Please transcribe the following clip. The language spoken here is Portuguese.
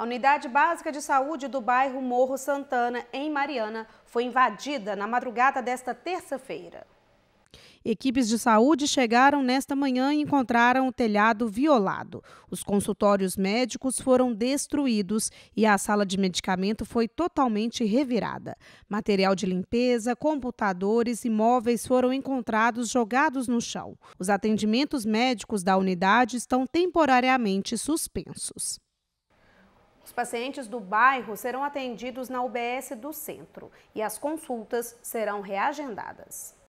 A unidade básica de saúde do bairro Morro Santana, em Mariana, foi invadida na madrugada desta terça-feira. Equipes de saúde chegaram nesta manhã e encontraram o telhado violado. Os consultórios médicos foram destruídos e a sala de medicamento foi totalmente revirada. Material de limpeza, computadores e móveis foram encontrados jogados no chão. Os atendimentos médicos da unidade estão temporariamente suspensos. Os pacientes do bairro serão atendidos na UBS do centro e as consultas serão reagendadas.